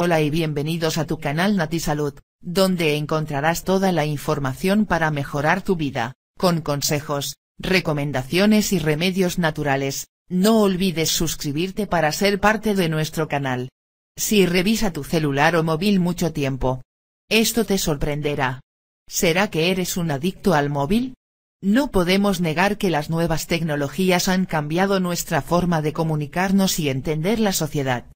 Hola y bienvenidos a tu canal NatiSalud, Salud, donde encontrarás toda la información para mejorar tu vida, con consejos, recomendaciones y remedios naturales, no olvides suscribirte para ser parte de nuestro canal. Si revisa tu celular o móvil mucho tiempo. Esto te sorprenderá. ¿Será que eres un adicto al móvil? No podemos negar que las nuevas tecnologías han cambiado nuestra forma de comunicarnos y entender la sociedad.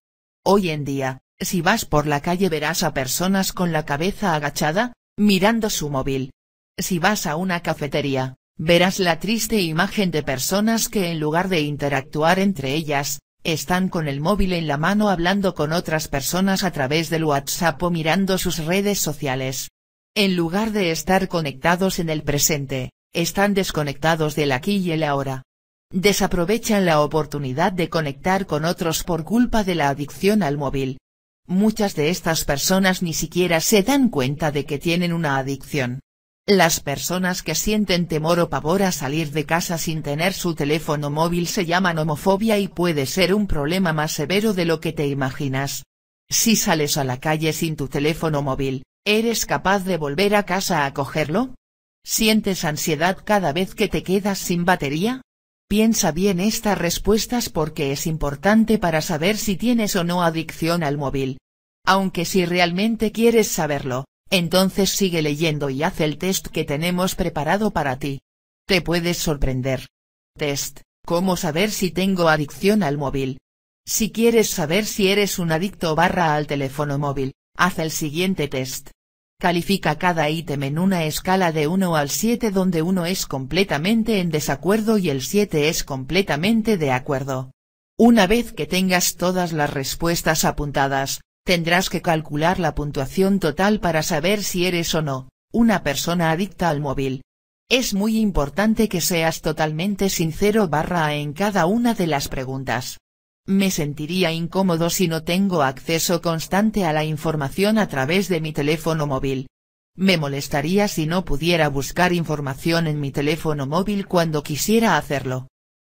Hoy en día, si vas por la calle verás a personas con la cabeza agachada, mirando su móvil. Si vas a una cafetería, verás la triste imagen de personas que en lugar de interactuar entre ellas, están con el móvil en la mano hablando con otras personas a través del WhatsApp o mirando sus redes sociales. En lugar de estar conectados en el presente, están desconectados del aquí y el ahora. Desaprovechan la oportunidad de conectar con otros por culpa de la adicción al móvil muchas de estas personas ni siquiera se dan cuenta de que tienen una adicción. Las personas que sienten temor o pavor a salir de casa sin tener su teléfono móvil se llaman homofobia y puede ser un problema más severo de lo que te imaginas. Si sales a la calle sin tu teléfono móvil, ¿eres capaz de volver a casa a cogerlo? ¿Sientes ansiedad cada vez que te quedas sin batería? Piensa bien estas respuestas porque es importante para saber si tienes o no adicción al móvil, aunque si realmente quieres saberlo, entonces sigue leyendo y haz el test que tenemos preparado para ti. Te puedes sorprender. Test, ¿cómo saber si tengo adicción al móvil? Si quieres saber si eres un adicto barra al teléfono móvil, haz el siguiente test. Califica cada ítem en una escala de 1 al 7 donde 1 es completamente en desacuerdo y el 7 es completamente de acuerdo. Una vez que tengas todas las respuestas apuntadas, Tendrás que calcular la puntuación total para saber si eres o no, una persona adicta al móvil. Es muy importante que seas totalmente sincero barra en cada una de las preguntas. Me sentiría incómodo si no tengo acceso constante a la información a través de mi teléfono móvil. Me molestaría si no pudiera buscar información en mi teléfono móvil cuando quisiera hacerlo.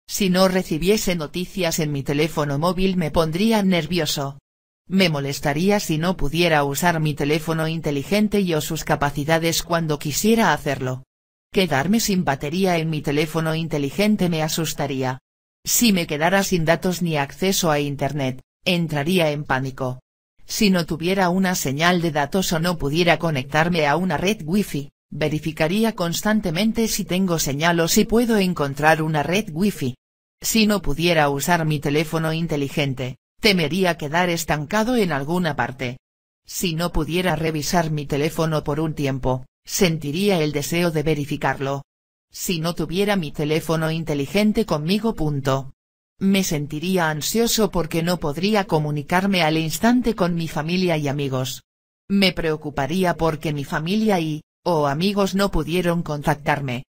Si no recibiese noticias en mi teléfono móvil me pondría nervioso. Me molestaría si no pudiera usar mi teléfono inteligente y o sus capacidades cuando quisiera hacerlo. Quedarme sin batería en mi teléfono inteligente me asustaría. Si me quedara sin datos ni acceso a Internet, entraría en pánico. Si no tuviera una señal de datos o no pudiera conectarme a una red Wi-Fi, verificaría constantemente si tengo señal o si puedo encontrar una red wifi. Si no pudiera usar mi teléfono inteligente, temería quedar estancado en alguna parte. Si no pudiera revisar mi teléfono por un tiempo, sentiría el deseo de verificarlo. Si no tuviera mi teléfono inteligente conmigo. Punto. Me sentiría ansioso porque no podría comunicarme al instante con mi familia y amigos. Me preocuparía porque mi familia y, o amigos no pudieron contactarme.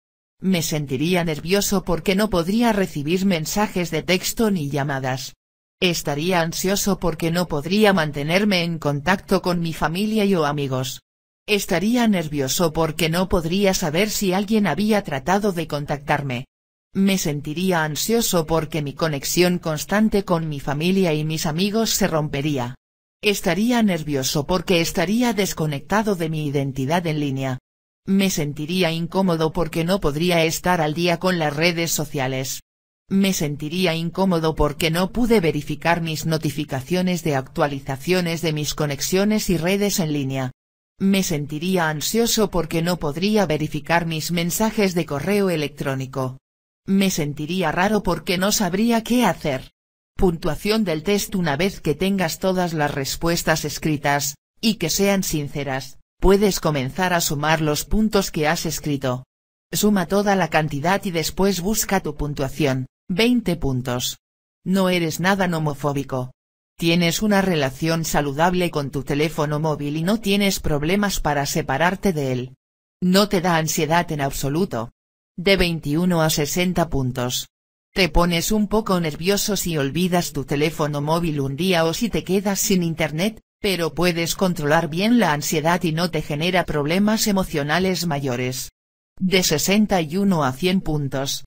Me sentiría nervioso porque no podría recibir mensajes de texto ni llamadas. Estaría ansioso porque no podría mantenerme en contacto con mi familia y o amigos. Estaría nervioso porque no podría saber si alguien había tratado de contactarme. Me sentiría ansioso porque mi conexión constante con mi familia y mis amigos se rompería. Estaría nervioso porque estaría desconectado de mi identidad en línea. Me sentiría incómodo porque no podría estar al día con las redes sociales me sentiría incómodo porque no pude verificar mis notificaciones de actualizaciones de mis conexiones y redes en línea. Me sentiría ansioso porque no podría verificar mis mensajes de correo electrónico. Me sentiría raro porque no sabría qué hacer. Puntuación del test Una vez que tengas todas las respuestas escritas, y que sean sinceras, puedes comenzar a sumar los puntos que has escrito. Suma toda la cantidad y después busca tu puntuación. 20 puntos. No eres nada nomofóbico. Tienes una relación saludable con tu teléfono móvil y no tienes problemas para separarte de él. No te da ansiedad en absoluto. De 21 a 60 puntos. Te pones un poco nervioso si olvidas tu teléfono móvil un día o si te quedas sin internet, pero puedes controlar bien la ansiedad y no te genera problemas emocionales mayores. De 61 a 100 puntos.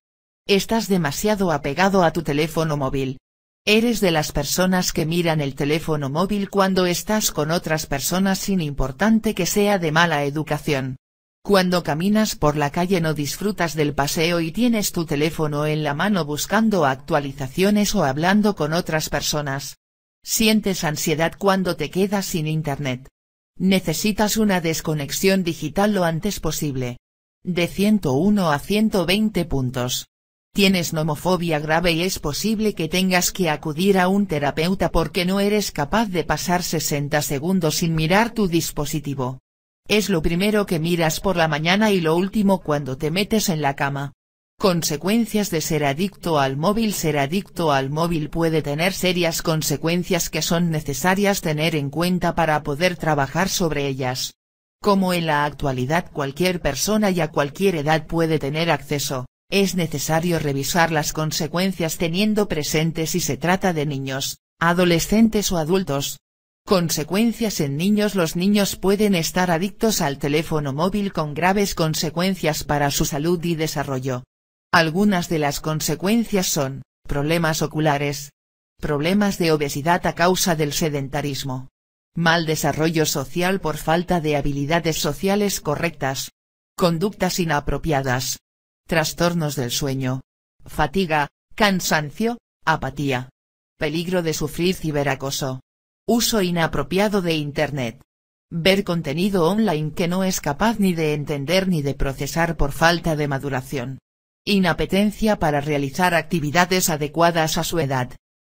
Estás demasiado apegado a tu teléfono móvil. Eres de las personas que miran el teléfono móvil cuando estás con otras personas sin importante que sea de mala educación. Cuando caminas por la calle no disfrutas del paseo y tienes tu teléfono en la mano buscando actualizaciones o hablando con otras personas. Sientes ansiedad cuando te quedas sin internet. Necesitas una desconexión digital lo antes posible. De 101 a 120 puntos. Tienes nomofobia grave y es posible que tengas que acudir a un terapeuta porque no eres capaz de pasar 60 segundos sin mirar tu dispositivo. Es lo primero que miras por la mañana y lo último cuando te metes en la cama. Consecuencias de ser adicto al móvil Ser adicto al móvil puede tener serias consecuencias que son necesarias tener en cuenta para poder trabajar sobre ellas. Como en la actualidad cualquier persona y a cualquier edad puede tener acceso es necesario revisar las consecuencias teniendo presente si se trata de niños, adolescentes o adultos. Consecuencias en niños Los niños pueden estar adictos al teléfono móvil con graves consecuencias para su salud y desarrollo. Algunas de las consecuencias son, problemas oculares, problemas de obesidad a causa del sedentarismo, mal desarrollo social por falta de habilidades sociales correctas, conductas inapropiadas, Trastornos del sueño. Fatiga, cansancio, apatía. Peligro de sufrir ciberacoso. Uso inapropiado de Internet. Ver contenido online que no es capaz ni de entender ni de procesar por falta de maduración. Inapetencia para realizar actividades adecuadas a su edad.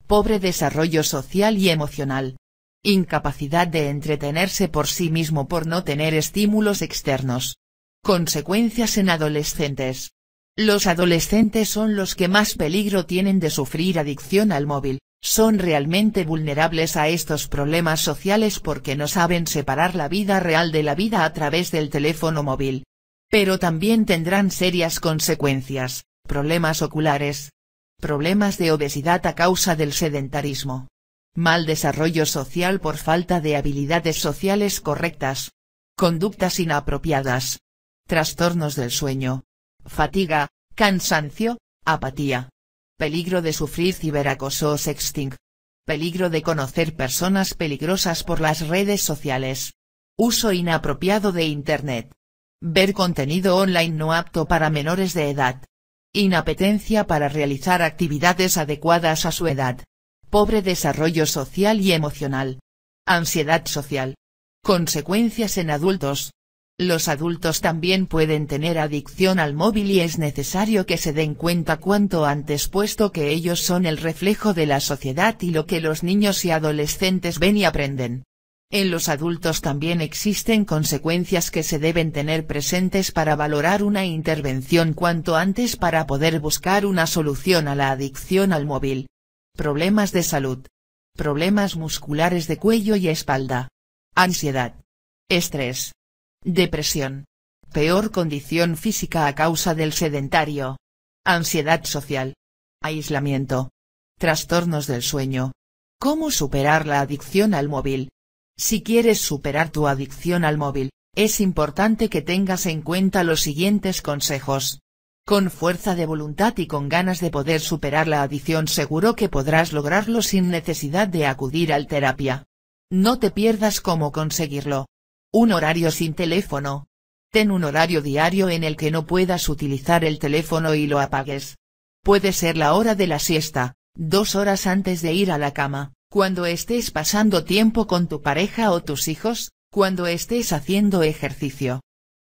Pobre desarrollo social y emocional. Incapacidad de entretenerse por sí mismo por no tener estímulos externos. Consecuencias en adolescentes. Los adolescentes son los que más peligro tienen de sufrir adicción al móvil, son realmente vulnerables a estos problemas sociales porque no saben separar la vida real de la vida a través del teléfono móvil. Pero también tendrán serias consecuencias, problemas oculares. Problemas de obesidad a causa del sedentarismo. Mal desarrollo social por falta de habilidades sociales correctas. Conductas inapropiadas. Trastornos del sueño, fatiga, cansancio, apatía. Peligro de sufrir ciberacoso o sexting. Peligro de conocer personas peligrosas por las redes sociales. Uso inapropiado de Internet. Ver contenido online no apto para menores de edad. Inapetencia para realizar actividades adecuadas a su edad. Pobre desarrollo social y emocional. Ansiedad social. Consecuencias en adultos. Los adultos también pueden tener adicción al móvil y es necesario que se den cuenta cuanto antes puesto que ellos son el reflejo de la sociedad y lo que los niños y adolescentes ven y aprenden. En los adultos también existen consecuencias que se deben tener presentes para valorar una intervención cuanto antes para poder buscar una solución a la adicción al móvil. Problemas de salud. Problemas musculares de cuello y espalda. Ansiedad. Estrés Depresión. Peor condición física a causa del sedentario. Ansiedad social. Aislamiento. Trastornos del sueño. ¿Cómo superar la adicción al móvil? Si quieres superar tu adicción al móvil, es importante que tengas en cuenta los siguientes consejos. Con fuerza de voluntad y con ganas de poder superar la adicción seguro que podrás lograrlo sin necesidad de acudir al terapia. No te pierdas cómo conseguirlo. Un horario sin teléfono. Ten un horario diario en el que no puedas utilizar el teléfono y lo apagues. Puede ser la hora de la siesta, dos horas antes de ir a la cama, cuando estés pasando tiempo con tu pareja o tus hijos, cuando estés haciendo ejercicio.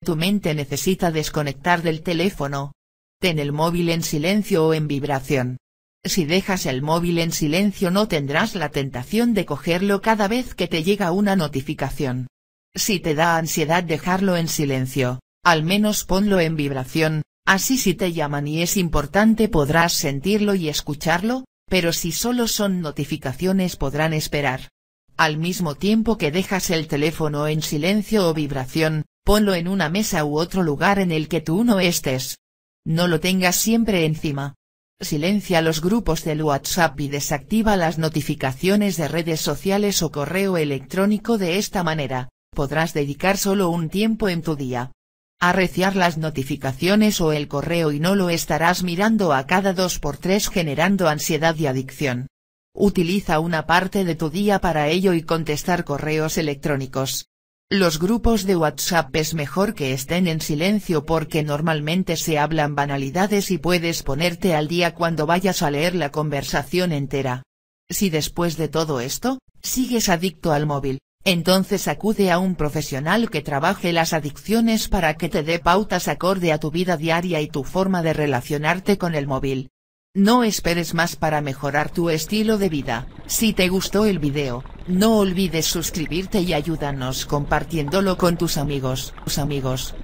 Tu mente necesita desconectar del teléfono. Ten el móvil en silencio o en vibración. Si dejas el móvil en silencio no tendrás la tentación de cogerlo cada vez que te llega una notificación. Si te da ansiedad dejarlo en silencio, al menos ponlo en vibración, así si te llaman y es importante podrás sentirlo y escucharlo, pero si solo son notificaciones podrán esperar. Al mismo tiempo que dejas el teléfono en silencio o vibración, ponlo en una mesa u otro lugar en el que tú no estés. No lo tengas siempre encima. Silencia los grupos del WhatsApp y desactiva las notificaciones de redes sociales o correo electrónico de esta manera, podrás dedicar solo un tiempo en tu día. Arreciar las notificaciones o el correo y no lo estarás mirando a cada dos por tres generando ansiedad y adicción. Utiliza una parte de tu día para ello y contestar correos electrónicos. Los grupos de WhatsApp es mejor que estén en silencio porque normalmente se hablan banalidades y puedes ponerte al día cuando vayas a leer la conversación entera. Si después de todo esto, sigues adicto al móvil, entonces acude a un profesional que trabaje las adicciones para que te dé pautas acorde a tu vida diaria y tu forma de relacionarte con el móvil. No esperes más para mejorar tu estilo de vida, si te gustó el video, no olvides suscribirte y ayúdanos compartiéndolo con tus amigos, tus amigos.